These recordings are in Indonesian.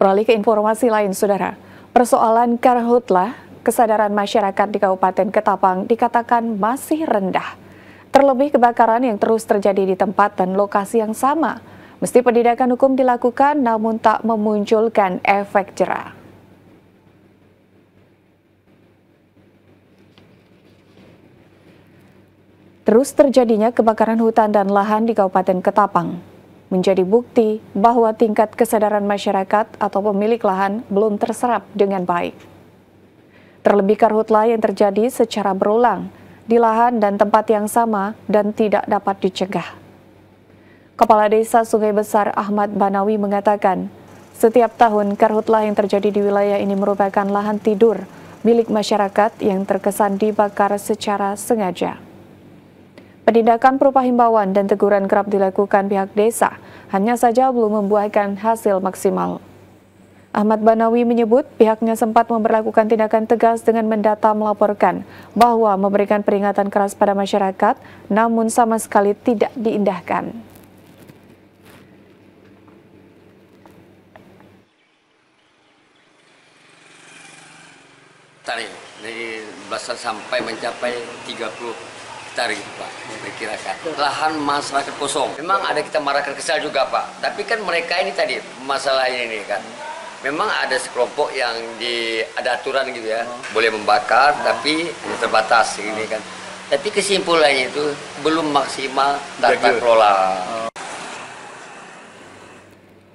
Beralih ke informasi lain, Saudara. Persoalan karhutlah, kesadaran masyarakat di Kabupaten Ketapang dikatakan masih rendah. Terlebih kebakaran yang terus terjadi di tempat dan lokasi yang sama. Mesti pendidikan hukum dilakukan namun tak memunculkan efek jerah. Terus terjadinya kebakaran hutan dan lahan di Kabupaten Ketapang menjadi bukti bahwa tingkat kesadaran masyarakat atau pemilik lahan belum terserap dengan baik. Terlebih karhutla yang terjadi secara berulang di lahan dan tempat yang sama dan tidak dapat dicegah. Kepala Desa Sungai Besar Ahmad Banawi mengatakan, setiap tahun karhutla yang terjadi di wilayah ini merupakan lahan tidur milik masyarakat yang terkesan dibakar secara sengaja. Penindakan berupa himbauan dan teguran kerap dilakukan pihak desa, hanya saja belum membuahkan hasil maksimal. Ahmad Banawi menyebut pihaknya sempat memperlakukan tindakan tegas dengan mendata melaporkan bahwa memberikan peringatan keras pada masyarakat, namun sama sekali tidak diindahkan. Tarif dari belasan sampai mencapai 30 hektar gitu Pak, diperkirakan. Lahan masyarakat kosong. Memang ada kita marahkan kesal juga Pak, tapi kan mereka ini tadi masalah ini kan. Memang ada sekelompok yang di ada aturan gitu ya, oh. boleh membakar tapi terbatas ini kan. Tapi kesimpulannya itu belum maksimal tata kelola. Oh.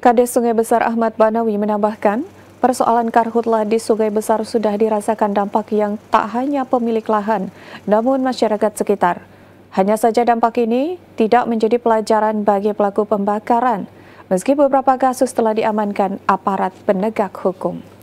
Kades Sungai Besar Ahmad Banawi menambahkan, Persoalan karhutlah di Sungai Besar sudah dirasakan dampak yang tak hanya pemilik lahan, namun masyarakat sekitar. Hanya saja dampak ini tidak menjadi pelajaran bagi pelaku pembakaran, meski beberapa kasus telah diamankan aparat penegak hukum.